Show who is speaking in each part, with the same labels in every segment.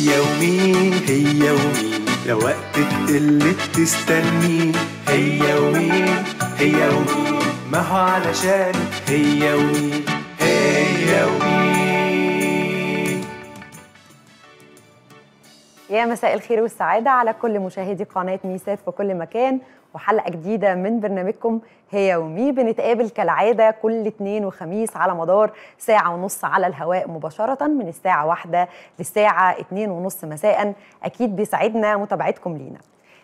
Speaker 1: هي ومين هي ومين لو وقتك اللي بتستنيه هي ومين هي ومين ما هو علشان هي ومين هي ومين
Speaker 2: يا مساء الخير والسعادة على كل مشاهدي قناة ميسات في كل مكان وحلقة جديدة من برنامجكم هي ومي بنتقابل كالعادة كل اثنين وخميس على مدار ساعة ونص على الهواء مباشرة من الساعة واحدة للساعة اتنين ونص مساء أكيد بيسعدنا متابعتكم لينا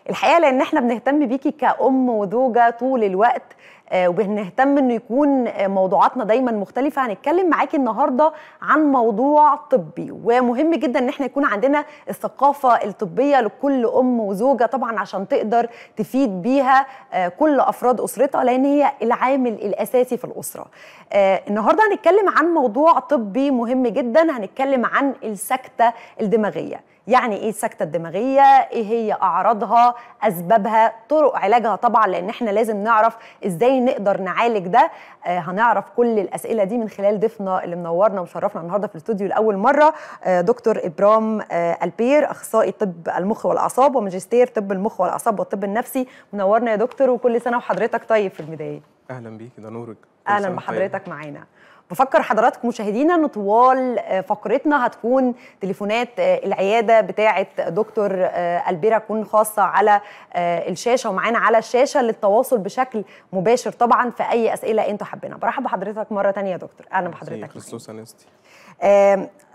Speaker 2: الحقيقة لأن احنا بنهتم بيكي كأم وزوجة طول الوقت آه، وبنهتم انه يكون آه، موضوعاتنا دايما مختلفه هنتكلم معاكي النهارده عن موضوع طبي ومهم جدا ان احنا يكون عندنا الثقافه الطبيه لكل ام وزوجه طبعا عشان تقدر تفيد بيها آه، كل افراد اسرتها لان هي العامل الاساسي في الاسره آه النهارده هنتكلم عن موضوع طبي مهم جدا هنتكلم عن السكته الدماغيه يعني ايه السكته الدماغيه ايه هي اعراضها اسبابها طرق علاجها طبعا لان احنا لازم نعرف ازاي نقدر نعالج ده آه هنعرف كل الاسئله دي من خلال ضيفنا اللي منورنا وشرفنا النهارده في الاستوديو لاول مره آه دكتور ابرام آه البير اخصائي طب المخ والاعصاب وماجستير طب المخ والاعصاب والطب النفسي منورنا يا دكتور وكل سنه وحضرتك طيب في البدايه اهلا بيك ده نورك اهلا بحضرتك طيب. معانا بفكر حضراتك مشاهدينا ان طوال آه، فقرتنا هتكون تليفونات آه، العياده بتاعه دكتور آه، البيرا تكون خاصه على الشاشه ومعانا على الشاشه للتواصل بشكل مباشر طبعا في اي اسئله انتوا حابينها برحب بحضرتك مره ثانيه يا دكتور اهلا بحضرتك
Speaker 1: خصوصا نستي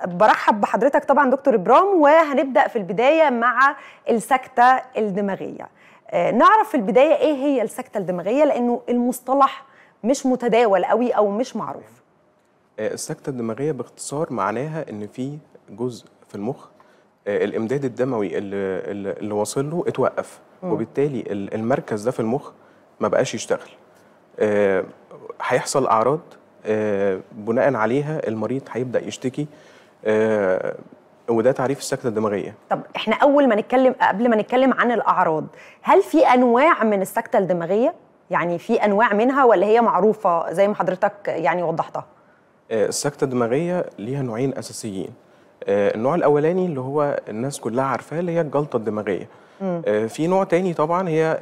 Speaker 2: برحب بحضرتك طبعا دكتور ابرام وهنبدا في البدايه مع السكته الدماغيه آه، نعرف في البدايه ايه هي السكته الدماغيه لانه المصطلح مش متداول قوي او مش معروف
Speaker 1: آه، السكته الدماغيه باختصار معناها ان في جزء في المخ آه، الامداد الدموي اللي اللي واصل له اتوقف وبالتالي المركز ده في المخ ما بقاش يشتغل هيحصل اعراض بناء عليها المريض هيبدا يشتكي وده تعريف السكتة الدماغية
Speaker 2: طب احنا أول ما نتكلم قبل ما نتكلم عن الأعراض هل في أنواع من السكتة الدماغية؟ يعني في أنواع منها ولا هي معروفة زي ما حضرتك يعني وضحتها؟
Speaker 1: آه، السكتة الدماغية ليها نوعين أساسيين آه، النوع الأولاني اللي هو الناس كلها عارفاه اللي هي الجلطة الدماغية مم. آه، في نوع تاني طبعا هي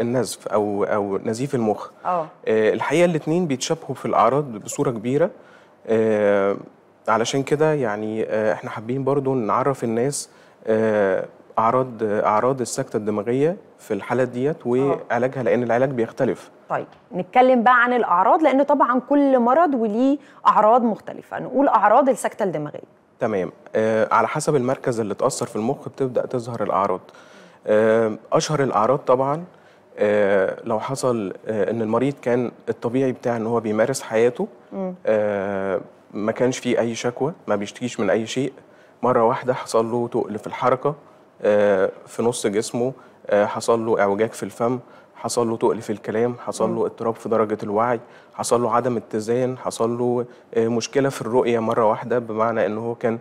Speaker 1: النزف او او نزيف المخ أوه. الحقيقه الاثنين بيتشابهوا في الاعراض بصوره كبيره علشان كده يعني آه، احنا حابين برضو نعرف الناس آه، اعراض اعراض السكته الدماغيه في الحاله ديت وعلاجها لان العلاج بيختلف
Speaker 2: طيب نتكلم بقى عن الاعراض لان طبعا كل مرض وليه اعراض مختلفه نقول اعراض السكته الدماغيه
Speaker 1: تمام آه على حسب المركز اللي تاثر في المخ بتبدا تظهر الاعراض آه اشهر الاعراض طبعا آه لو حصل آه ان المريض كان الطبيعي بتاع ان هو بيمارس حياته ما كانش فيه أي شكوى ما بيشتكيش من أي شيء مرة واحدة حصل له تقل في الحركة آه، في نص جسمه آه، حصل له اعوجاج في الفم حصل له تقل في الكلام حصل له اضطراب في درجة الوعي حصل له عدم اتزان حصل له آه، مشكلة في الرؤية مرة واحدة بمعنى ان هو كان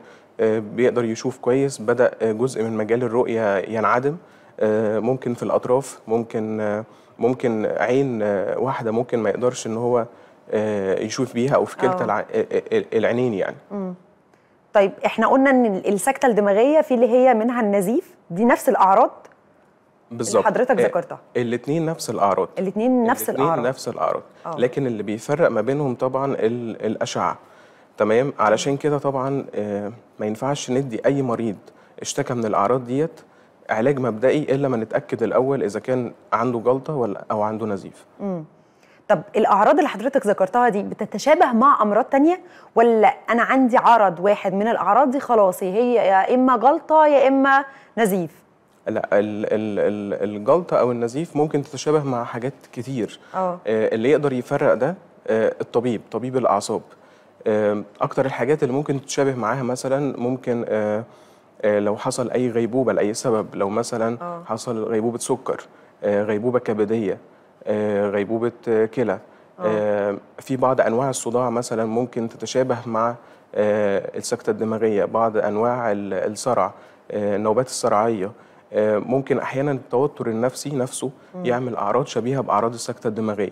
Speaker 1: بيقدر يشوف كويس بدأ جزء من مجال الرؤية ينعدم ممكن في الأطراف ممكن ممكن عين واحدة ممكن ما يقدرش ان هو آه، يشوف بيها او في كلتا آه. آه، العينين يعني
Speaker 2: مم. طيب احنا قلنا ان السكته الدماغيه في اللي هي منها النزيف دي نفس الاعراض
Speaker 1: بالظبط حضرتك ذكرتها الاثنين نفس الاعراض الاثنين
Speaker 2: نفس الاعراض الاثنين
Speaker 1: نفس الاعراض لكن اللي بيفرق ما بينهم طبعا الاشعه تمام علشان كده طبعا ما ينفعش ندي اي مريض اشتكى من الاعراض ديت علاج مبدئي الا ما نتاكد الاول اذا كان عنده جلطه ولا او عنده نزيف
Speaker 2: امم طب الاعراض اللي حضرتك ذكرتها دي بتتشابه مع امراض تانية ولا انا عندي عرض واحد من الاعراض دي خلاص هي يا اما جلطه يا اما نزيف
Speaker 1: لا الجلطه او النزيف ممكن تتشابه مع حاجات كتير أوه. آه، اللي يقدر يفرق ده آه، الطبيب طبيب الاعصاب آه، اكتر الحاجات اللي ممكن تتشابه معاها مثلا ممكن لو حصل اي غيبوبه لاي سبب لو مثلا أوه. حصل غيبوبه سكر غيبوبه كبديه آه، غيبوبه آه، كلى آه، في بعض انواع الصداع مثلا ممكن تتشابه مع السكته الدماغيه بعض انواع الصرع النوبات الصرعيه ممكن احيانا التوتر النفسي نفسه يعمل اعراض شبيهه باعراض السكته الدماغيه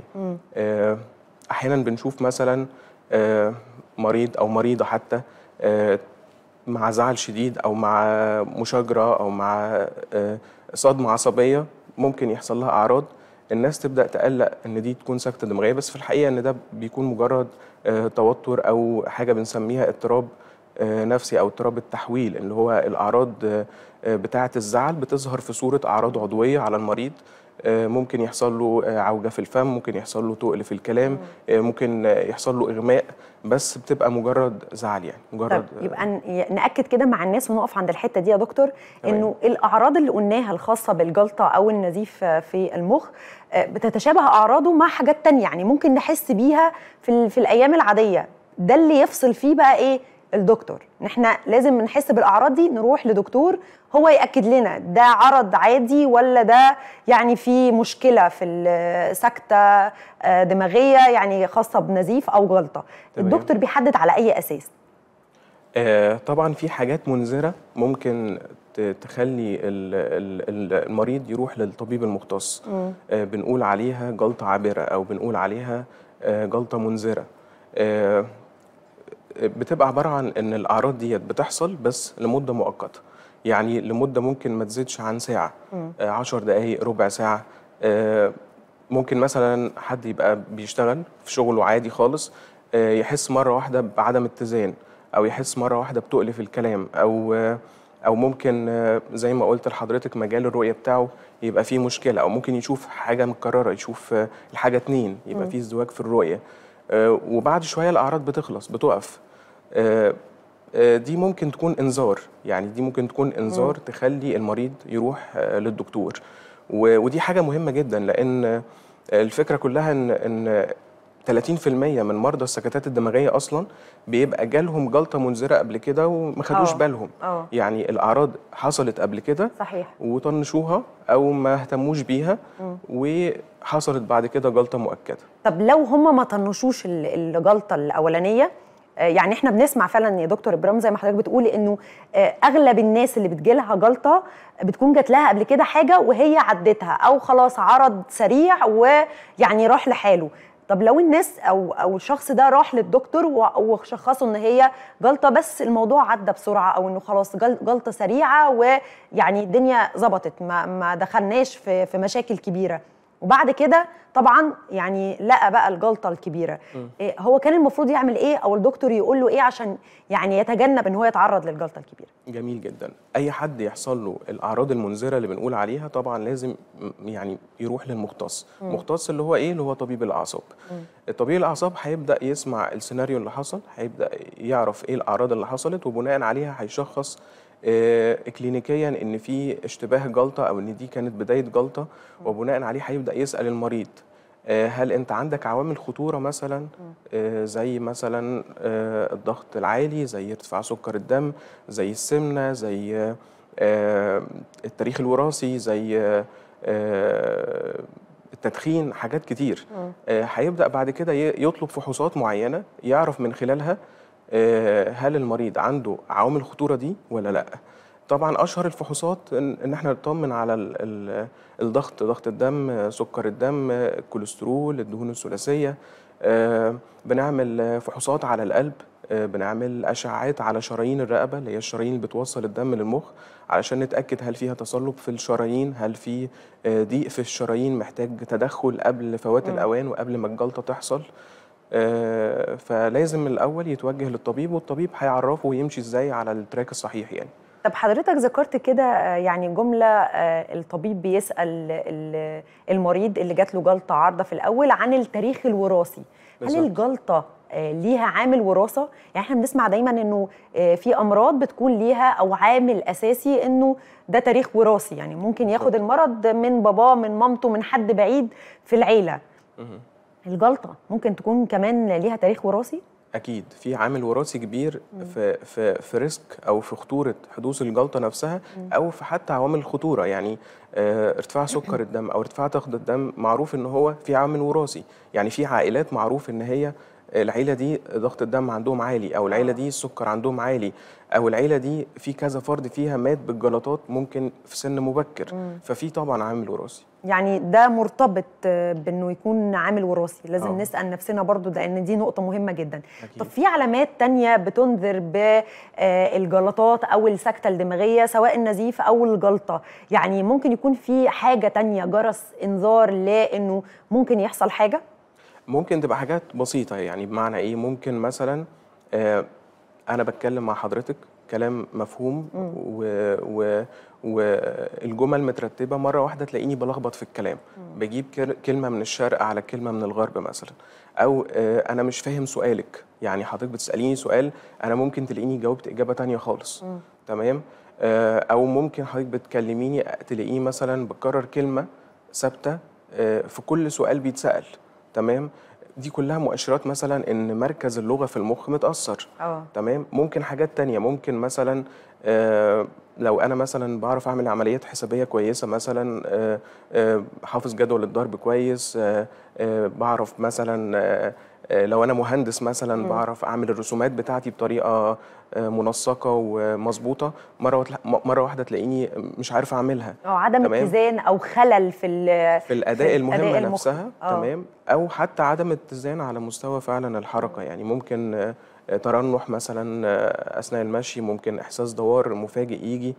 Speaker 1: احيانا بنشوف مثلا مريض او مريضه حتى مع زعل شديد او مع مشاجره او مع صدمه عصبيه ممكن يحصل لها اعراض الناس تبدا تقلق ان دي تكون سكته دماغيه بس في الحقيقه ان ده بيكون مجرد آه، توتر او حاجه بنسميها اضطراب آه، نفسي او اضطراب التحويل اللي هو الاعراض آه، بتاعه الزعل بتظهر في صوره اعراض عضويه على المريض آه، ممكن يحصل له آه، عوجة في الفم ممكن يحصل له تقل في الكلام آه، ممكن يحصل له إغماء بس بتبقى مجرد زعل يعني مجرد طب يبقى
Speaker 2: نأكد كده مع الناس ونقف عند الحتة دي يا دكتور إنه الأعراض اللي قلناها الخاصة بالجلطة أو النزيف في المخ بتتشابه أعراضه مع حاجات تانية يعني ممكن نحس بيها في, في الأيام العادية ده اللي يفصل فيه بقى إيه الدكتور نحن لازم نحس بالاعراض دي نروح لدكتور هو ياكد لنا ده عرض عادي ولا ده يعني في مشكله في سكته آه، دماغيه يعني خاصه بنزيف او جلطه تمام. الدكتور بيحدد على اي اساس
Speaker 1: آه طبعا في حاجات منذره ممكن تخلي المريض يروح للطبيب المختص آه بنقول عليها جلطه عابره او بنقول عليها آه جلطه منذره آه، بتبقى عباره عن ان الاعراض ديت بتحصل بس لمده مؤقته يعني لمده ممكن ما تزيدش عن ساعه 10 آه، دقائق ربع ساعه آه، ممكن مثلا حد يبقى بيشتغل في شغله عادي خالص آه، يحس مره واحده بعدم اتزان او يحس مره واحده بتقل في الكلام او او ممكن زي ما قلت لحضرتك مجال الرؤيه بتاعه يبقى فيه مشكله او ممكن يشوف حاجه متكرره يشوف الحاجه اتنين يبقى فيه ازدواج في الرؤيه وبعد شويه الاعراض بتخلص بتقف آه، آه، دي ممكن تكون انذار يعني دي ممكن تكون انذار تخلي المريض يروح آه، للدكتور ودي حاجه مهمه جدا لان الفكره كلها ان ان 30% من مرضى السكتات الدماغيه اصلا بيبقى جالهم جلطه منذره قبل كده وما خدوش بالهم أوه. يعني الاعراض حصلت قبل كده صحيح وطنشوها او ما اهتموش بيها م. وحصلت بعد كده جلطه مؤكده
Speaker 2: طب لو هم ما طنشوش الجلطه الاولانيه يعني احنا بنسمع فعلا يا دكتور ابرام زي ما حضرتك بتقولي انه آه، اغلب الناس اللي بتجيلها جلطه بتكون جات لها قبل كده حاجه وهي عدتها او خلاص عرض سريع ويعني راح لحاله طب لو الناس او او الشخص ده راح للدكتور وشخصه ان هي جلطه بس الموضوع عدى بسرعه او انه خلاص جلطه سريعه ويعني الدنيا ظبطت ما, ما دخلناش في في مشاكل كبيره وبعد كده طبعا يعني لقى بقى الجلطه الكبيره إيه هو كان المفروض يعمل ايه او الدكتور يقول له ايه عشان يعني يتجنب ان هو يتعرض للجلطه الكبيره
Speaker 1: جميل جدا اي حد يحصل له الاعراض المنذره اللي بنقول عليها طبعا لازم يعني يروح للمختص المختص اللي هو ايه اللي هو طبيب الاعصاب طبيب الاعصاب هيبدا يسمع السيناريو اللي حصل هيبدا يعرف ايه الاعراض اللي حصلت وبناء عليها هيشخص آه، كلينيكيا ان في اشتباه جلطه او ان دي كانت بدايه جلطه وبناء عليه هيبدا يسال المريض آه، هل انت عندك عوامل خطوره مثلا آه، زي مثلا الضغط العالي زي ارتفاع سكر الدم زي السمنه زي التاريخ الوراثي زي التدخين حاجات كتير هيبدا بعد كده يطلب فحوصات معينه يعرف من خلالها آه، هل المريض عنده عوامل الخطوره دي ولا لا طبعا اشهر الفحوصات ان احنا نطمن على الضغط ضغط الدم سكر الدم الكوليسترول الدهون الثلاثيه آه، بنعمل فحوصات على القلب آه، بنعمل اشعاعات على شرايين الرقبه اللي هي الشرايين اللي بتوصل الدم للمخ علشان نتاكد هل فيها تصلب في الشرايين هل في ضيق في الشرايين محتاج تدخل قبل فوات الاوان وقبل ما الجلطه تحصل آه، فلازم الاول يتوجه للطبيب والطبيب هيعرفه ويمشي ازاي على التراك الصحيح يعني
Speaker 2: طب حضرتك ذكرت كده آه، يعني جملة آه، الطبيب بيسأل المريض اللي جات له جلطة عارضة في الأول عن التاريخ الوراثي هل الجلطة ليها عامل وراثة؟ يعني احنا بنسمع دايما انه في أمراض بتكون ليها أو عامل أساسي انه ده تاريخ وراثي يعني ممكن ياخد المرض من باباه من مامته من حد بعيد في العيلة الجلطه ممكن تكون كمان ليها تاريخ وراثي
Speaker 1: اكيد في عامل وراثي كبير في في في ريسك او في خطوره حدوث الجلطه نفسها او في حتى عوامل الخطوره يعني اه ارتفاع سكر الدم او ارتفاع ضغط الدم معروف ان هو في عامل وراثي يعني في عائلات معروف ان هي العيله دي ضغط الدم عندهم عالي او العيله دي السكر عندهم عالي او العيله دي في كذا فرد فيها مات بالجلطات ممكن في سن مبكر مم. ففي طبعا عامل وراثي
Speaker 2: يعني ده مرتبط بانه يكون عامل وراثي لازم أوه. نسال نفسنا برضو ده ان دي نقطه مهمه جدا أكيد. طب في علامات تانية بتنذر بالجلطات آه، او السكته الدماغيه سواء النزيف او الجلطه يعني ممكن يكون في حاجه تانية جرس انذار لانه ممكن يحصل حاجه
Speaker 1: ممكن تبقى حاجات بسيطة يعني بمعنى إيه ممكن مثلا آه، أنا بتكلم مع حضرتك كلام مفهوم والجمل مترتبة مرة واحدة تلاقيني بلخبط في الكلام بجيب كلمة من الشرق على كلمة من الغرب مثلا أو آه، أنا مش فاهم سؤالك يعني حضرتك بتسأليني سؤال أنا ممكن تلاقيني جاوبت إجابة تانية خالص تمام آه، أو ممكن حضرتك بتكلميني تلاقيني مثلا بكرر كلمة ثابتة في كل سؤال بيتسأل تمام دي كلها مؤشرات مثلا ان مركز اللغه في المخ متاثر أوه. تمام ممكن حاجات تانية ممكن مثلا آه لو انا مثلا بعرف اعمل عمليات حسابيه كويسه مثلا آه آه حافظ جدول الضرب كويس آه آه بعرف مثلا آه آه، لو انا مهندس مثلا بعرف اعمل الرسومات بتاعتي بطريقه آه، منسقه ومظبوطه مره مره واحده تلاقيني مش عارف اعملها او
Speaker 2: اه، عدم اتزان او خلل في في الاداء في المهمه الأداء نفسها أوه. تمام
Speaker 1: او حتى عدم اتزان على مستوى فعلا الحركه يعني ممكن ترنح مثلا اثناء المشي ممكن احساس دوار مفاجئ يجي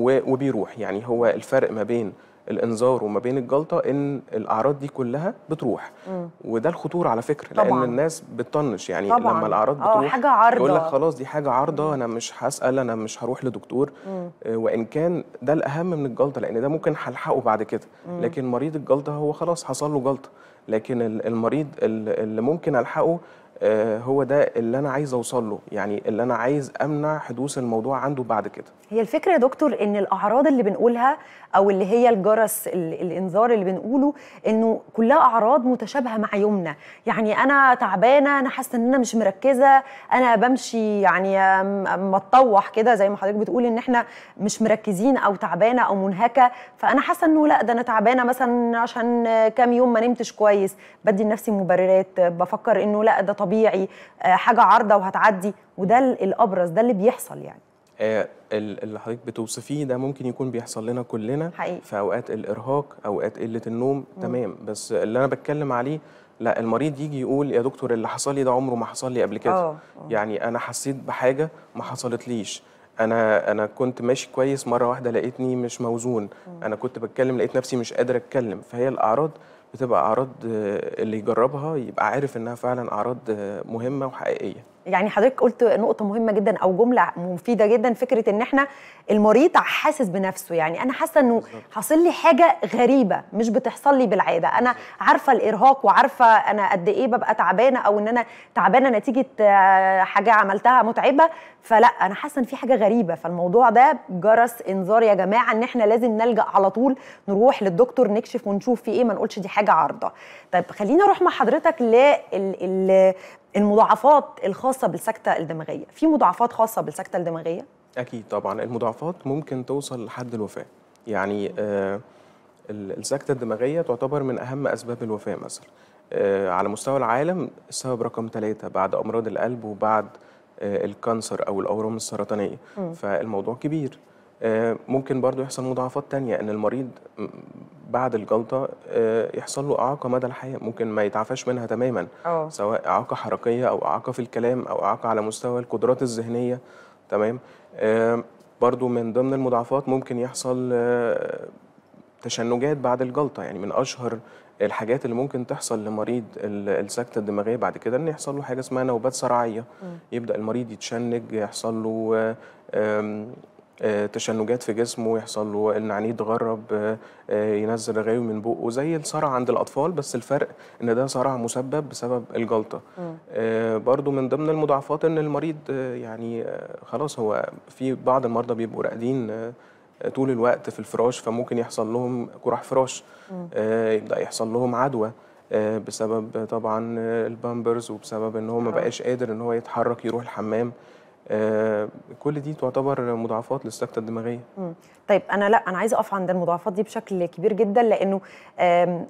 Speaker 1: وبيروح يعني هو الفرق ما بين الانذار وما بين الجلطه ان الاعراض دي كلها بتروح مم. وده الخطوره على فكره طبعا. لان الناس بتطنش يعني طبعا. لما الاعراض آه، بتروح حاجة عارضة. يقول لك خلاص دي حاجه عارضه انا مش هسال انا مش هروح لدكتور مم. آه، وان كان ده الاهم من الجلطه لان ده ممكن هلحقه بعد كده مم. لكن مريض الجلطه هو خلاص حصل له جلطه لكن المريض اللي ممكن الحقه آه، هو ده اللي انا عايز اوصل له يعني اللي انا عايز امنع حدوث الموضوع عنده بعد كده
Speaker 2: هي الفكره يا دكتور ان الاعراض اللي بنقولها او اللي هي الجرس الانذار اللي بنقوله انه كلها اعراض متشابهه مع يومنا يعني انا تعبانه انا حاسه ان انا مش مركزه انا بمشي يعني متطوح كده زي ما حضرتك بتقول ان احنا مش مركزين او تعبانه او منهكه فانا حاسه انه لا ده انا تعبانه مثلا عشان كام يوم ما نمتش كويس بدي لنفسي مبررات بفكر انه لا ده طبيعي آه، حاجه عارضه وهتعدي وده الابرز ده اللي بيحصل يعني
Speaker 1: آه، اللي حضرتك بتوصفيه ده ممكن يكون بيحصل لنا كلنا حقيقي. في اوقات الارهاق اوقات قله النوم م. تمام بس اللي انا بتكلم عليه لا المريض يجي يقول يا دكتور اللي حصل لي ده عمره ما حصل لي قبل كده أوه. أوه. يعني انا حسيت بحاجه ما حصلتليش انا انا كنت ماشي كويس مره واحده لقيتني مش موزون م. انا كنت بتكلم لقيت نفسي مش قادر اتكلم فهي الاعراض بتبقى اعراض آه، اللي يجربها يبقى عارف انها فعلا اعراض آه، مهمه وحقيقيه
Speaker 2: يعني حضرتك قلت نقطه مهمه جدا او جمله مفيده جدا فكره ان احنا المريض حاسس بنفسه يعني انا حاسه انه حاصل لي حاجه غريبه مش بتحصل لي بالعاده انا عارفه الارهاق وعارفه انا قد ايه ببقى تعبانه او ان انا تعبانه نتيجه آه، حاجه عملتها متعبه فلا انا حاسه ان في حاجه غريبه فالموضوع ده جرس انذار يا جماعه ان احنا لازم نلجا على طول نروح للدكتور نكشف ونشوف في ايه ما نقولش دي حاجه عارضه طيب خليني اروح مع حضرتك لل المضاعفات الخاصه بالسكته الدماغيه في مضاعفات خاصه بالسكته الدماغيه
Speaker 1: اكيد طبعا المضاعفات ممكن توصل لحد الوفاه يعني آه السكته الدماغيه تعتبر من اهم اسباب الوفاه مثلا آه على مستوى العالم السبب رقم ثلاثة بعد امراض القلب وبعد آه الكانسر او الاورام السرطانيه م. فالموضوع كبير آه، ممكن برضو يحصل مضاعفات تانية ان المريض بعد الجلطه آه، يحصل له اعاقه مدى الحياه ممكن ما يتعافاش منها تماما أوه. سواء اعاقه حركيه او اعاقه في الكلام او اعاقه على مستوى القدرات الذهنيه تمام آه، برضو من ضمن المضاعفات ممكن يحصل آه، تشنجات بعد الجلطه يعني من اشهر الحاجات اللي ممكن تحصل لمريض السكته الدماغيه بعد كده ان يحصل له حاجه اسمها نوبات صرعيه م. يبدا المريض يتشنج يحصل له آه، تشنجات في جسمه يحصل له ان عينيه تغرب آه، آه، ينزل غاوي من بقه زي الصرع عند الاطفال بس الفرق ان ده صرع مسبب بسبب الجلطه برضو من ضمن المضاعفات ان المريض يعني خلاص هو في بعض المرضى بيبقوا راقدين طول الوقت في الفراش فممكن يحصل لهم جراح فراش يبدا يحصل لهم عدوى بسبب طبعا البامبرز وبسبب ان هو ما بقاش قادر ان هو يتحرك يروح الحمام آه، كل دي تعتبر مضاعفات للسكته الدماغيه
Speaker 2: طيب انا لا انا عايزه اقف عند المضاعفات دي بشكل كبير جدا لانه آه،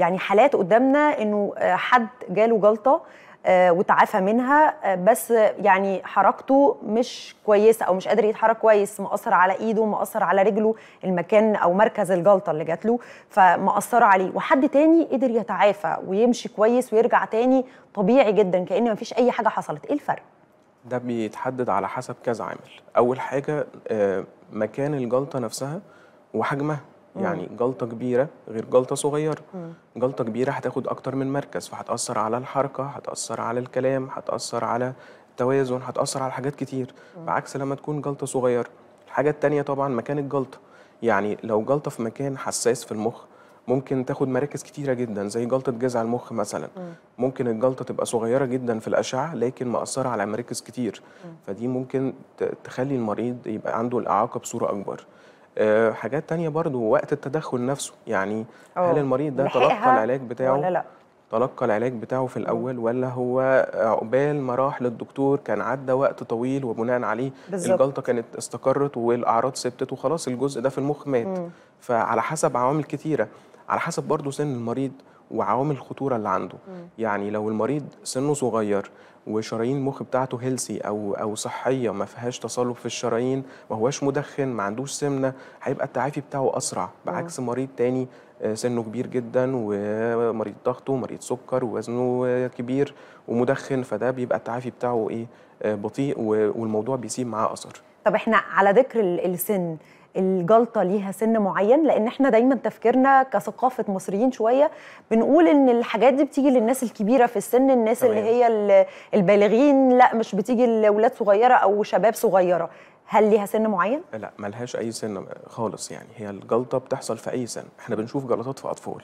Speaker 2: يعني حالات قدامنا انه آه، حد جاله جلطه وتعافى منها بس يعني حركته مش كويسه او مش قادر يتحرك كويس مأثر على ايده مأثر على رجله المكان او مركز الجلطه اللي جات له فمأثره عليه وحد تاني قدر يتعافى ويمشي كويس ويرجع تاني طبيعي جدا كأن مفيش اي حاجه حصلت ايه الفرق ده
Speaker 1: بيتحدد على حسب كذا عامل اول حاجه آه، مكان الجلطه نفسها وحجمها يعني جلطه كبيره غير جلطه صغيره جلطه كبيره هتاخد اكتر من مركز فهتاثر على الحركه هتاثر على الكلام هتاثر على التوازن هتاثر على حاجات كتير بعكس لما تكون جلطه صغيره الحاجه التانية طبعا مكان الجلطه يعني لو جلطه في مكان حساس في المخ ممكن تاخد مراكز كتيره جدا زي جلطه جذع المخ مثلا م. ممكن الجلطه تبقى صغيره جدا في الاشعه لكن مأثره على مراكز كتير م. فدي ممكن تخلي المريض يبقى عنده الاعاقه بصوره اكبر أه حاجات تانية برضو وقت التدخل نفسه يعني أوه. هل اه، المريض ده تلقى العلاج بتاعه ولا لا. تلقى العلاج بتاعه في الاول ولا هو عقبال ما راح للدكتور كان عدى وقت طويل وبناء عليه بالزبط. الجلطه كانت استقرت والاعراض ثبتت وخلاص الجزء ده في المخ مات مم. فعلى حسب عوامل كتيره على حسب برضه سن المريض وعوامل الخطوره اللي عنده يعني لو المريض سنه صغير وشرايين المخ بتاعته هيلسي او او صحيه ما فيهاش تصلب في الشرايين ما هواش مدخن ما عندوش سمنه هيبقى التعافي بتاعه اسرع بعكس مريض تاني آه، سنه كبير جدا ومريض ضغطه ومريض سكر ووزنه كبير ومدخن فده بيبقى التعافي بتاعه ايه آه، بطيء والموضوع بيسيب معاه اثر
Speaker 2: طب احنا على ذكر السن الجلطه ليها سن معين لان احنا دايما تفكيرنا كثقافه مصريين شويه بنقول ان الحاجات دي بتيجي للناس الكبيره في السن الناس طبعا. اللي هي البالغين لا مش بتيجي لاولاد صغيره او شباب صغيره هل ليها سن معين؟
Speaker 1: لا ملهاش اي سن خالص يعني هي الجلطه بتحصل في اي سن احنا بنشوف جلطات في اطفال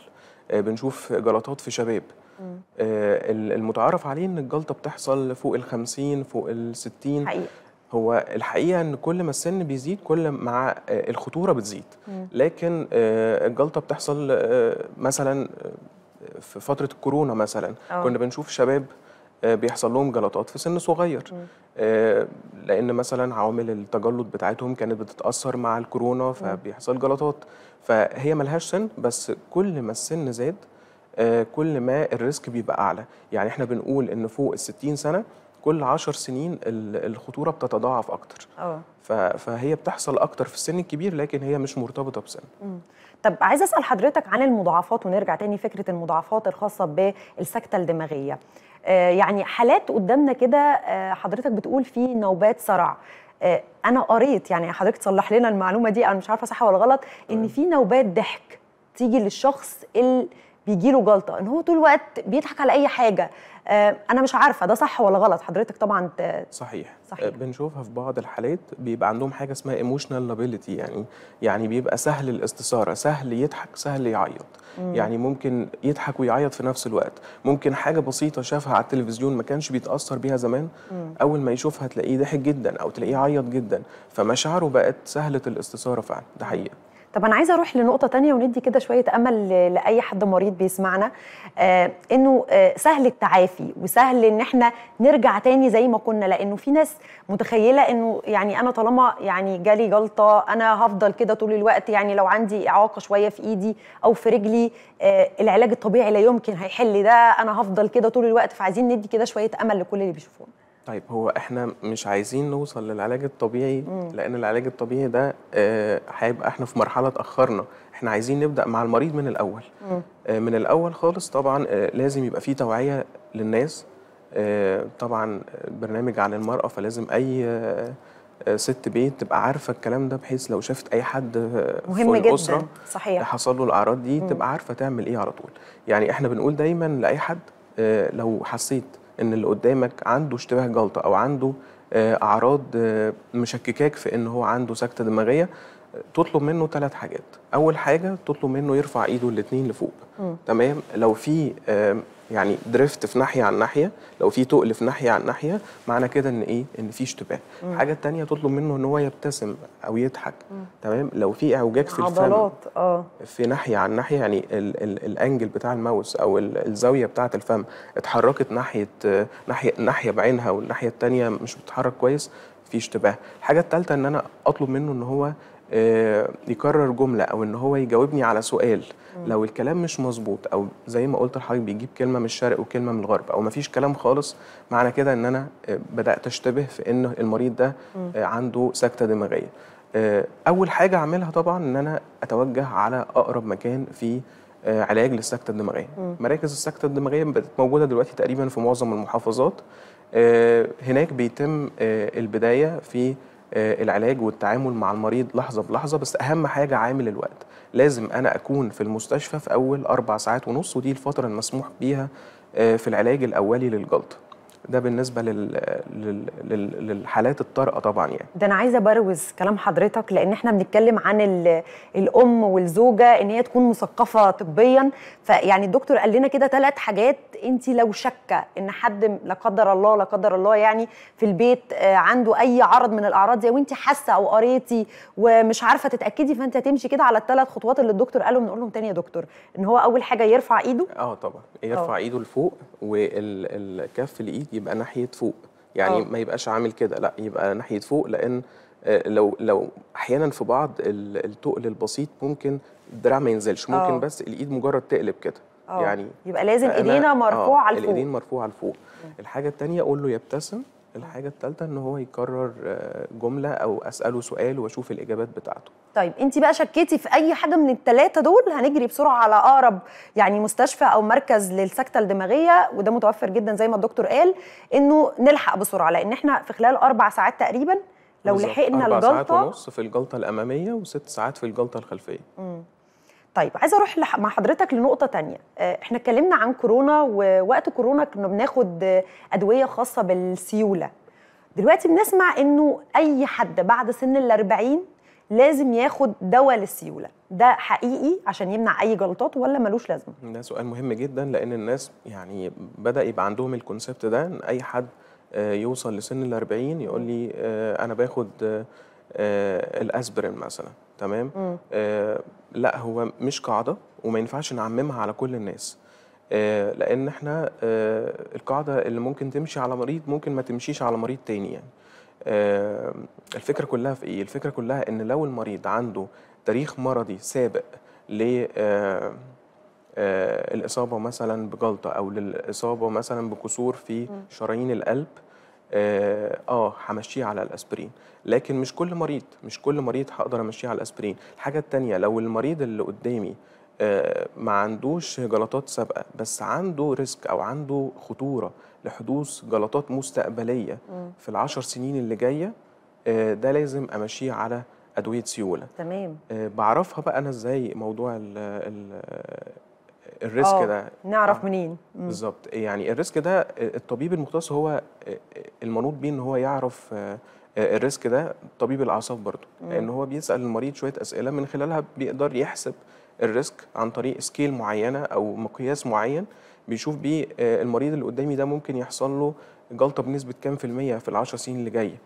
Speaker 1: آه، بنشوف جلطات في شباب آه، المتعارف عليه ان الجلطه بتحصل فوق ال 50 فوق ال 60 حقيقي. هو الحقيقه ان كل ما السن بيزيد كل مع آه، الخطوره بتزيد لكن آه، الجلطه بتحصل آه، مثلا في فتره الكورونا مثلا أوه. كنا بنشوف شباب بيحصل لهم جلطات في سن صغير لان مثلا عوامل التجلط بتاعتهم كانت بتتاثر مع الكورونا فبيحصل جلطات فهي ملهاش سن بس كل ما السن زاد كل ما الريسك بيبقى اعلى يعني احنا بنقول ان فوق ال 60 سنه كل عشر سنين الخطوره بتتضاعف اكتر اه فهي بتحصل اكتر في السن الكبير لكن هي مش مرتبطه بسن
Speaker 2: طب عايز اسال حضرتك عن المضاعفات ونرجع تاني فكره المضاعفات الخاصه بالسكته الدماغيه آه، يعني حالات قدامنا كده آه، حضرتك بتقول في نوبات صرع آه، انا قريت يعني حضرتك تصلح لنا المعلومه دي انا مش عارفه صح ولا غلط ان في نوبات ضحك تيجي للشخص اللي بيجي له جلطه ان هو طول الوقت بيضحك على اي حاجه آه، انا مش عارفه ده صح ولا غلط حضرتك طبعا ت... صحيح.
Speaker 1: صحيح آه، بنشوفها في بعض الحالات بيبقى عندهم حاجه اسمها ايموشنال لابيليتي يعني يعني بيبقى سهل الاستثاره سهل يضحك سهل يعيط مم. يعني ممكن يضحك ويعيط في نفس الوقت ممكن حاجه بسيطه شافها على التلفزيون ما كانش بيتاثر بيها زمان مم. اول ما يشوفها تلاقيه ضحك جدا او تلاقيه عيط جدا فمشاعره بقت سهله الاستثاره فعلا ده حقيقه
Speaker 2: طب انا عايزه اروح لنقطه تانية وندي كده شويه امل لاي حد مريض بيسمعنا آه انه آه سهل التعافي وسهل ان احنا نرجع تاني زي ما كنا لانه في ناس متخيله انه يعني انا طالما يعني جالي جلطه انا هفضل كده طول الوقت يعني لو عندي اعاقه شويه في ايدي او في رجلي آه العلاج الطبيعي لا يمكن هيحل ده انا هفضل كده طول الوقت فعايزين ندي كده شويه امل لكل اللي بيشوفونا
Speaker 1: طيب هو احنا مش عايزين نوصل للعلاج الطبيعي مم. لان العلاج الطبيعي ده آه، هيبقى احنا في مرحله اتاخرنا احنا عايزين نبدا مع المريض من الاول مم. آه، من الاول خالص طبعا آه، لازم يبقى في توعيه للناس طبعا برنامج عن المراه فلازم اي ست بيت تبقى عارفه الكلام ده بحيث لو شافت اي حد مهم في الاسره صحيح حصل له الاعراض دي مم. تبقى عارفه تعمل ايه على طول يعني احنا بنقول دايما لاي حد لو حسيت ان اللي قدامك عنده اشتباه جلطه او عنده آه، اعراض آه، مشككاك في ان هو عنده سكته دماغيه تطلب منه ثلاث حاجات اول حاجه تطلب منه يرفع ايده الاثنين لفوق م. تمام لو في آه، يعني دريفت في ناحيه عن ناحيه لو في تقل في ناحيه عن ناحيه معنى كده ان ايه ان في اشتباه الحاجه الثانيه تطلب منه ان هو يبتسم او يضحك تمام لو في اعوجاج في الفم عضلات اه في ناحيه عن ناحيه يعني الـ الـ الانجل بتاع الماوس او الزاويه بتاعه الفم اتحركت ناحيه ناحيه ناحيه بعينها والناحيه الثانيه مش بتتحرك كويس في اشتباه الحاجه الثالثه ان انا اطلب منه ان هو آه، يكرر جمله او ان هو يجاوبني على سؤال لو الكلام مش مظبوط او زي ما قلت لحضرتك بيجيب كلمه من الشرق وكلمه من الغرب او مفيش كلام خالص معنى كده ان انا آه، بدات اشتبه في ان المريض ده آه، عنده سكته دماغيه اول حاجه اعملها طبعا ان انا اتوجه على اقرب مكان فيه علاج للسكته الدماغيه مراكز السكته الدماغيه بقت موجوده دلوقتي تقريبا في معظم المحافظات هناك بيتم البدايه في آه، العلاج والتعامل مع المريض لحظه بلحظه بس اهم حاجه عامل الوقت لازم انا اكون في المستشفى في اول اربع ساعات ونص ودي الفتره المسموح بيها آه، في العلاج الاولي للجلطه ده بالنسبه لل... لل... لل... للحالات الطارئه طبعا يعني
Speaker 2: ده انا عايزه بروز كلام حضرتك لان احنا بنتكلم عن ال... الام والزوجه ان هي تكون مثقفه طبيا فيعني الدكتور قال لنا كده ثلاث حاجات انت لو شاكه ان حد لا قدر الله لا قدر الله يعني في البيت آه، عنده اي عرض من الاعراض دي وانت حاسه او قريتي ومش عارفه تتاكدي فانت هتمشي كده على الثلاث خطوات اللي الدكتور قالهم نقول لهم تاني يا دكتور ان هو اول حاجه يرفع ايده
Speaker 1: اه طبعا يرفع أوه. ايده لفوق والكف الايد يبقى ناحيه فوق يعني أوه. ما يبقاش عامل كده لا يبقى ناحيه فوق لان آه، لو لو احيانا في بعض التقل البسيط ممكن الدراع ما ينزلش ممكن أوه. بس الايد مجرد تقلب كده أوه. يعني يبقى لازم ايدينا آه، مرفوعه آه لفوق الايدين مرفوعه لفوق الحاجه الثانيه اقول له يبتسم الحاجة الثالثة إن هو يكرر آه، جملة أو أسأله سؤال وأشوف الإجابات بتاعته.
Speaker 2: طيب أنت بقى شكيتي في أي حاجة من الثلاثة دول هنجري بسرعة على أقرب يعني مستشفى أو مركز للسكتة الدماغية وده متوفر جدا زي ما الدكتور قال إنه نلحق بسرعة لأن إحنا في خلال أربع ساعات تقريبا لو لحقنا الجلطة ساعات ونص
Speaker 1: في الجلطة الأمامية وست ساعات في الجلطة الخلفية.
Speaker 2: مم. طيب عايزه اروح مع حضرتك لنقطه تانية آه، احنا اتكلمنا عن كورونا ووقت كورونا كنا بناخد ادويه خاصه بالسيوله دلوقتي بنسمع انه اي حد بعد سن ال 40 لازم ياخد دواء للسيوله ده حقيقي عشان يمنع اي جلطات ولا ملوش لازمه
Speaker 1: ده سؤال مهم جدا لان الناس يعني بدا يبقى عندهم الكونسبت ده ان اي حد آه، يوصل لسن ال 40 يقول لي آه، انا باخد الاسبرين مثلا تمام آه لا هو مش قاعده وما ينفعش نعممها على كل الناس آه لان احنا آه القاعده اللي ممكن تمشي على مريض ممكن ما تمشيش على مريض تاني يعني آه الفكره كلها في ايه الفكره كلها ان لو المريض عنده تاريخ مرضي سابق ل آه آه الإصابة مثلا بجلطة أو للإصابة مثلا بكسور في شرايين القلب اه, آه، همشيه على الاسبرين لكن مش كل مريض مش كل مريض هقدر امشيه على الاسبرين الحاجه الثانيه لو المريض اللي قدامي آه، ما عندوش جلطات سابقه بس عنده ريسك او عنده خطوره لحدوث جلطات مستقبليه في العشر سنين اللي جايه آه، ده لازم امشيه على ادويه سيوله تمام بعرفها بقى انا ازاي موضوع الريسك آه، ده
Speaker 2: نعرف آه. منين
Speaker 1: بالظبط يعني الريسك ده الطبيب المختص هو آه، المنوط بيه ان هو يعرف آه، الريسك ده طبيب الاعصاب برضه لان هو بيسال المريض شويه اسئله من خلالها بيقدر يحسب الريسك عن طريق سكيل معينه او مقياس معين بيشوف بيه المريض اللي قدامي ده ممكن يحصل له جلطه بنسبه كام في الميه في العشر سنين اللي جايه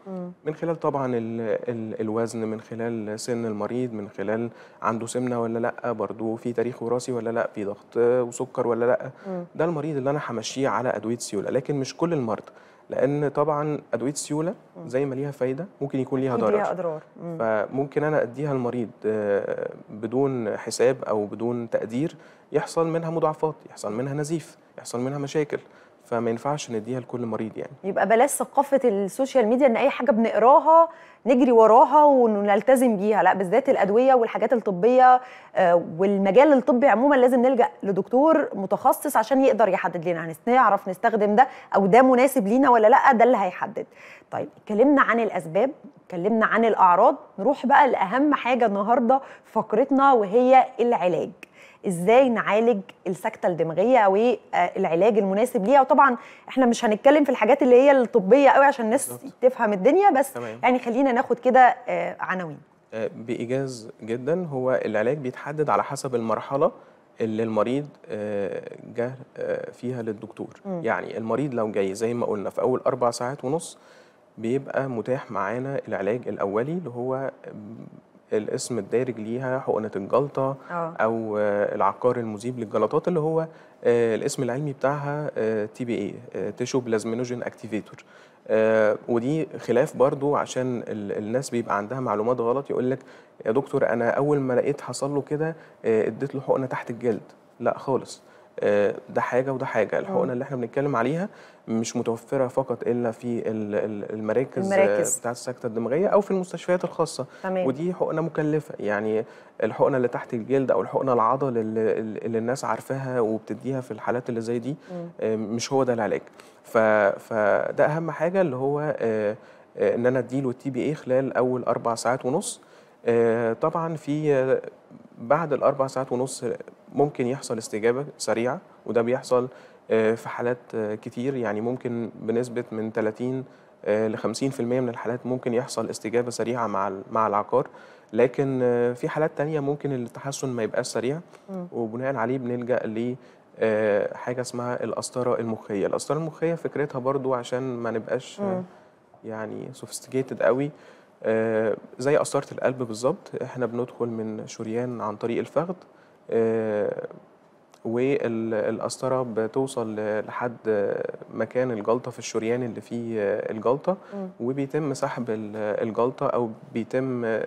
Speaker 1: من خلال طبعا الـ الـ الوزن من خلال سن المريض من خلال عنده سمنه ولا لا برضه في تاريخ وراثي ولا لا في ضغط وسكر ولا لا م. ده المريض اللي انا همشيه على ادويه سيوله لكن مش كل المرضى لان طبعا ادويه سيوله زي ما ليها فايده ممكن يكون ليها ضرر ليها اضرار فممكن انا اديها المريض آه، بدون حساب او بدون تقدير يحصل منها مضاعفات يحصل منها نزيف يحصل منها مشاكل فما ينفعش نديها لكل مريض يعني
Speaker 2: يبقى بلاش ثقافه السوشيال ميديا ان اي حاجه بنقراها نجري وراها ونلتزم بيها لا بالذات الادويه والحاجات الطبيه آه، والمجال الطبي عموما لازم نلجا لدكتور متخصص عشان يقدر يحدد لنا نعرف نستخدم ده او ده مناسب لينا ولا لا ده اللي هيحدد طيب اتكلمنا عن الاسباب اتكلمنا عن الاعراض نروح بقى لاهم حاجه النهارده فقرتنا وهي العلاج ازاي نعالج السكته الدماغيه والعلاج المناسب ليها وطبعا احنا مش هنتكلم في الحاجات اللي هي الطبيه قوي عشان الناس تفهم الدنيا بس تمام. يعني خلينا ناخد كده آه، عناوين
Speaker 1: آه، بايجاز جدا هو العلاج بيتحدد على حسب المرحله اللي المريض آه، جه فيها للدكتور م. يعني المريض لو جاي زي ما قلنا في اول اربع ساعات ونص بيبقى متاح معانا العلاج الاولي اللي هو الاسم الدارج ليها حقنه الجلطه أوه. او آه، العقار المذيب للجلطات اللي هو آه، الاسم العلمي بتاعها تي بي اي تيشو بلازمينوجين اكتيفيتور ودي خلاف برضو عشان الناس بيبقى عندها معلومات غلط يقول لك يا دكتور انا اول ما لقيت حصل له كده آه، اديت له حقنه تحت الجلد لا خالص آه، ده حاجه وده حاجه الحقنه اللي احنا بنتكلم عليها مش متوفره فقط الا في المراكز, المراكز. آه، بتاعه السكته الدماغيه او في المستشفيات الخاصه تمام. ودي حقنه مكلفه يعني الحقنه اللي تحت الجلد او الحقنه العضل اللي, اللي الناس عارفاها وبتديها في الحالات اللي زي دي م. آه، مش هو ده العلاج فده اهم حاجه اللي هو ان انا اديله التي بي اي خلال اول اربع ساعات ونص طبعا في بعد الاربع ساعات ونص ممكن يحصل استجابه سريعه وده بيحصل آه، في حالات آه، كتير يعني ممكن بنسبه من 30 آه، ل 50% من الحالات ممكن يحصل استجابه سريعه مع مع العقار لكن في حالات تانية ممكن التحسن ما يبقاش سريع وبناء عليه بنلجا ل حاجه اسمها القسطره المخيه القسطره المخيه فكرتها برضو عشان ما نبقاش يعني سوفيستيكيتد قوي زي قسطره القلب بالظبط احنا بندخل من شريان عن طريق الفخذ آه، والقسطره بتوصل لحد مكان الجلطه في الشريان اللي فيه آه، الجلطه وبيتم سحب الجلطه او بيتم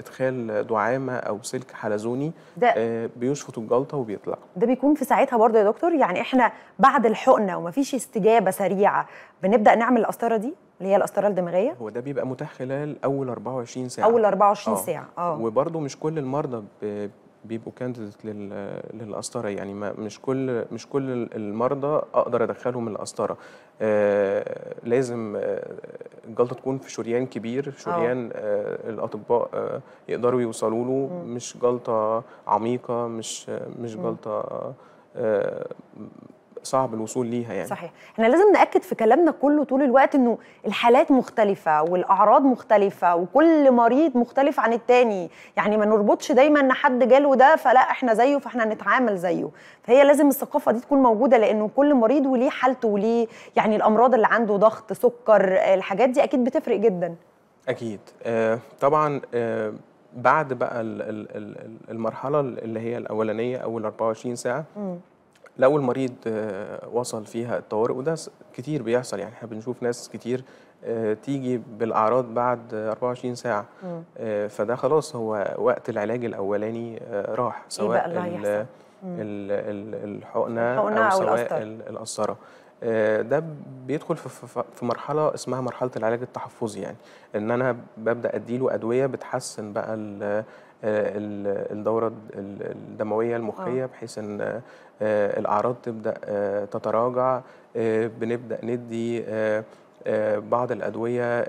Speaker 1: ادخال دعامه او سلك
Speaker 2: حلزوني ده
Speaker 1: آه، بيشفط الجلطه وبيطلع
Speaker 2: ده بيكون في ساعتها برضه يا دكتور يعني احنا بعد الحقنه ومفيش استجابه سريعه بنبدا نعمل القسطره دي اللي هي القسطره الدماغيه
Speaker 1: هو ده بيبقى متاح خلال اول 24 ساعه اول 24 آه. ساعه اه وبرضه مش كل المرضى بيبقوا كانديديت للقسطره يعني ما مش كل مش كل المرضى اقدر ادخلهم القسطره آه، لازم آه، الجلطه تكون في شريان كبير آه. شريان أوه. الاطباء يقدروا يوصلوا له مش جلطه عميقه مش مش جلطه صعب الوصول ليها يعني صحيح
Speaker 2: احنا لازم ناكد في كلامنا كله طول الوقت انه الحالات مختلفه والاعراض مختلفه وكل مريض مختلف عن التاني يعني ما نربطش دايما ان حد جاله ده فلا احنا زيه فاحنا نتعامل زيه فهي لازم الثقافه دي تكون موجوده لانه كل مريض وليه حالته وليه يعني الامراض اللي عنده ضغط سكر الحاجات دي اكيد بتفرق جدا
Speaker 1: اكيد آه طبعا آه بعد بقى المرحله اللي هي الاولانيه اول 24 ساعه م. لو المريض آه، وصل فيها الطوارئ وده كتير بيحصل يعني احنا بنشوف ناس كتير آه، تيجي بالاعراض بعد 24 ساعه مم. آه، فده خلاص هو وقت العلاج الاولاني راح إيه سواء إيه الحقنه او سواء القسطره ده بيدخل في مرحله اسمها مرحله العلاج التحفظي يعني ان انا ببدا اديله ادويه بتحسن بقى الدوره الدمويه المخيه بحيث ان آه، الاعراض تبدا آه، تتراجع آه، بنبدا ندي بعض الادويه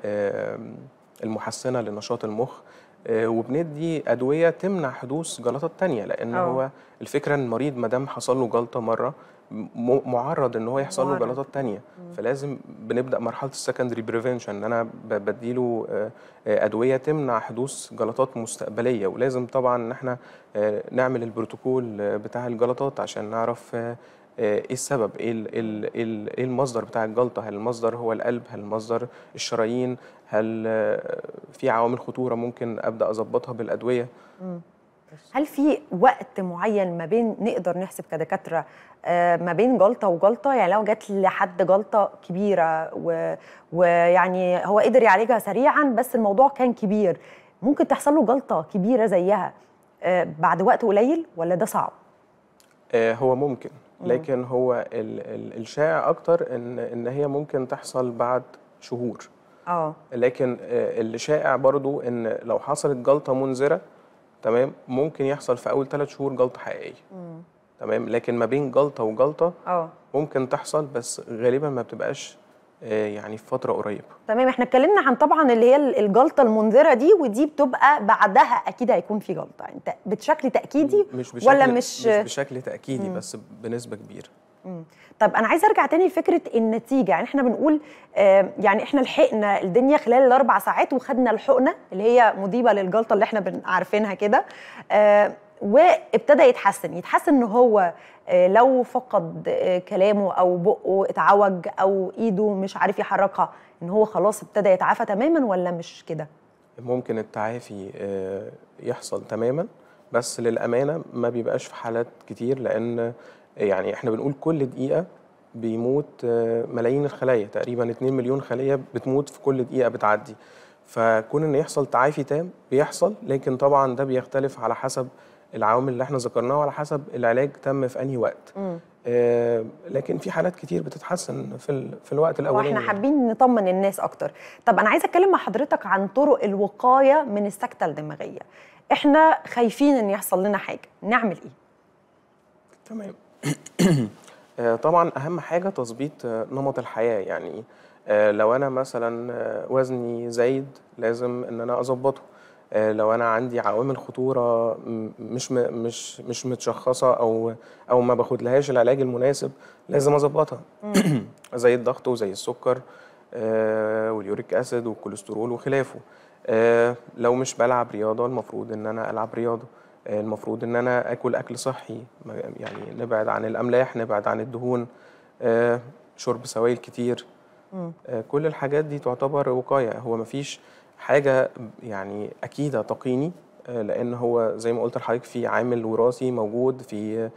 Speaker 1: المحسنه لنشاط المخ آه، وبندي ادويه تمنع حدوث جلطه تانية لان أوه. هو الفكره ان المريض ما دام حصل له جلطه مره معرض ان هو يحصل له جلطات تانية فلازم بنبدا مرحله السكندري بريفنشن ان انا بديله آه، آه، ادويه تمنع حدوث جلطات مستقبليه ولازم طبعا ان احنا نعمل البروتوكول بتاع الجلطات عشان نعرف ايه السبب إيه, إيه, إيه, ايه المصدر بتاع الجلطه هل المصدر هو القلب هل المصدر الشرايين هل في عوامل خطوره ممكن ابدا اظبطها بالادويه
Speaker 2: هل في وقت معين ما بين نقدر نحسب كدكاتره آه، ما بين جلطه وجلطه يعني لو جت لحد جلطه كبيره و... ويعني هو قدر يعالجها سريعا بس الموضوع كان كبير ممكن تحصل له جلطه كبيره زيها آه، بعد وقت قليل ولا ده صعب
Speaker 1: آه، هو ممكن لكن هو الشائع اكتر ان ان هي ممكن تحصل بعد شهور اه لكن آه، اللي شائع برضو ان لو حصلت جلطه منذره تمام ممكن يحصل في اول ثلاث شهور جلطه حقيقيه مم. تمام لكن ما بين جلطه وجلطه اه ممكن تحصل بس غالبا ما بتبقاش آه، يعني في فتره قريبه
Speaker 2: تمام احنا اتكلمنا عن طبعا اللي هي الجلطه المنذره دي ودي بتبقى بعدها اكيد هيكون في جلطه انت بشكل تاكيدي مش بشكل ولا مش مش بشكل
Speaker 1: تاكيدي مم. بس بنسبه كبيره
Speaker 2: طب انا عايزه ارجع تاني لفكره النتيجه يعني احنا بنقول يعني احنا لحقنا الدنيا خلال الاربع ساعات وخدنا الحقنه اللي هي مضيبه للجلطه اللي احنا عارفينها كده وابتدى يتحسن يتحسن ان هو آه، لو فقد آه، كلامه او بقه اتعوج او ايده مش عارف يحركها ان هو خلاص ابتدى يتعافى تماما ولا مش كده
Speaker 1: ممكن التعافي آه، يحصل تماما بس للامانه ما بيبقاش في حالات كتير لان يعني احنا بنقول كل دقيقه بيموت آه، ملايين الخلايا تقريبا 2 مليون خليه بتموت في كل دقيقه بتعدي فكون ان يحصل تعافي تام بيحصل لكن طبعا ده بيختلف على حسب العوامل اللي احنا ذكرناها وعلى حسب العلاج تم في انهي وقت آه، لكن في حالات كتير بتتحسن في في الوقت الاولاني واحنا يعني.
Speaker 2: حابين نطمن الناس اكتر طب انا عايزه اتكلم مع حضرتك عن طرق الوقايه من السكته الدماغيه احنا خايفين ان يحصل لنا حاجه نعمل ايه تمام
Speaker 1: آه، طبعا اهم حاجه تظبيط آه، نمط الحياه يعني آه، لو انا مثلا وزني زايد لازم ان انا اظبطه لو انا عندي عوامل خطوره مش مش مش متشخصه او او ما باخد لهاش العلاج المناسب لازم اظبطها زي الضغط وزي السكر واليوريك اسيد والكوليسترول وخلافه لو مش بلعب رياضه المفروض ان انا العب رياضه آه، المفروض ان انا اكل اكل صحي يعني نبعد عن الاملاح نبعد عن الدهون آه، شرب سوائل كتير آه، كل الحاجات دي تعتبر وقايه هو مفيش حاجه يعني اكيده تقيني لان هو زي ما قلت لحضرتك في عامل وراثي موجود في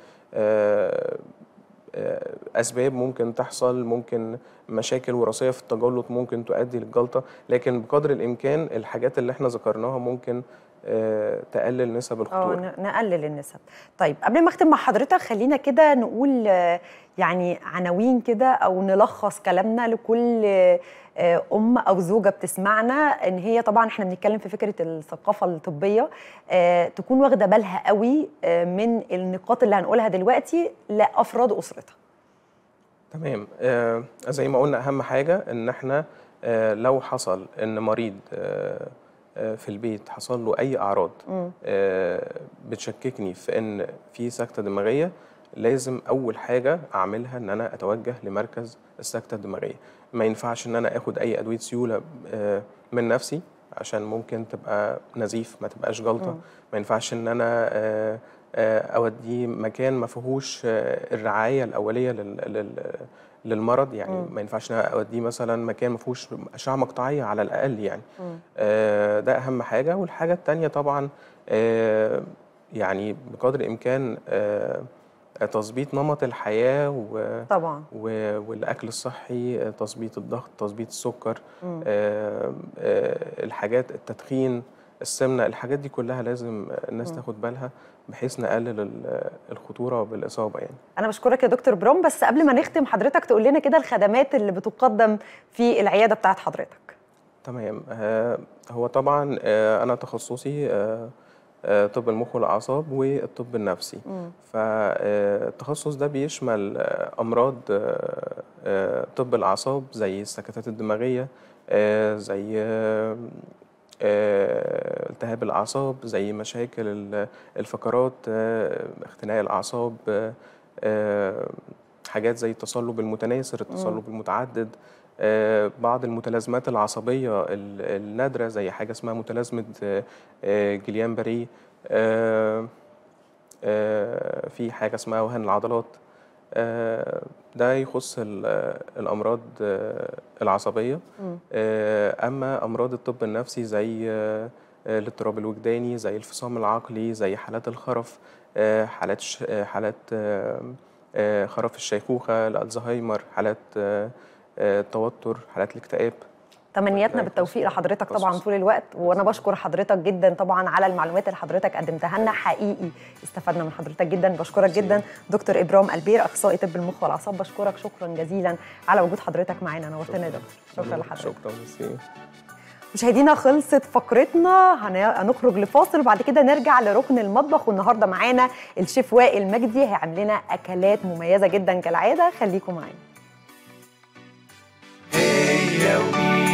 Speaker 1: اسباب ممكن تحصل ممكن مشاكل وراثيه في التجلط ممكن تؤدي للجلطه لكن بقدر الامكان الحاجات اللي احنا ذكرناها ممكن آه، تقلل نسب آه، الخطوره اه
Speaker 2: نقلل النسب طيب قبل ما اختم مع حضرتك خلينا كده نقول آه، يعني عناوين كده او نلخص كلامنا لكل ام او زوجه بتسمعنا ان هي طبعا احنا بنتكلم في فكره الثقافه الطبيه تكون واخده بالها قوي من النقاط اللي هنقولها دلوقتي لافراد اسرتها
Speaker 1: تمام زي ما قلنا اهم حاجه ان احنا لو حصل ان مريض في البيت حصل له اي اعراض آه، بتشككني في ان في سكته دماغيه لازم اول حاجه اعملها ان انا اتوجه لمركز السكته الدماغيه ما ينفعش ان انا اخد اي ادويه سيوله آه، من نفسي عشان ممكن تبقى نزيف ما تبقاش جلطه ما ينفعش ان انا آه، اوديه مكان ما فيهوش الرعايه الاوليه لل للمرض يعني مم. ما ينفعش اوديه مثلا مكان ما فيهوش اشعه مقطعيه على الاقل يعني آه ده اهم حاجه والحاجه الثانيه طبعا آه يعني بقدر الامكان آه تظبيط نمط الحياه و طبعا و والاكل الصحي تظبيط الضغط تظبيط السكر آه آه الحاجات التدخين السمنه الحاجات دي كلها لازم الناس تاخد بالها بحيث نقلل الخطوره بالاصابه يعني
Speaker 2: انا بشكرك يا دكتور بروم بس قبل ما نختم حضرتك تقول لنا كده الخدمات اللي بتقدم في العياده بتاعت حضرتك
Speaker 1: تمام آه، هو طبعا آه، انا تخصصي آه، طب المخ والاعصاب والطب النفسي فالتخصص ده بيشمل امراض طب الاعصاب زي السكتات الدماغيه زي آه، التهاب الاعصاب زي مشاكل الفقرات آه، اختناق الاعصاب آه، حاجات زي التصلب المتناثر التصلب المتعدد بعض المتلازمات العصبيه النادره زي حاجه اسمها متلازمه جليان باريه في حاجه اسمها وهن العضلات آه، ده يخص الامراض آه، العصبيه آه، اما امراض الطب النفسي زي الاضطراب الوجداني زي الفصام العقلي زي حالات الخرف حالات حالات خرف الشيخوخه الالزهايمر حالات التوتر حالات الاكتئاب
Speaker 2: تمنياتنا بالتوفيق لحضرتك طبعا طول الوقت وانا بشكر حضرتك جدا طبعا على المعلومات اللي حضرتك قدمتها لنا حقيقي استفدنا من حضرتك جدا بشكرك جدا دكتور ابرام البير اخصائي طب المخ والاعصاب بشكرك شكرا جزيلا على وجود حضرتك معانا نورتنا يا دكتور شكرا لحضرتك شكرا مشاهدينا خلصت فقرتنا هنخرج لفاصل وبعد كده نرجع لركن المطبخ والنهارده معانا الشيف وائل مجدي هيعمل لنا اكلات مميزه جدا كالعاده خليكم معانا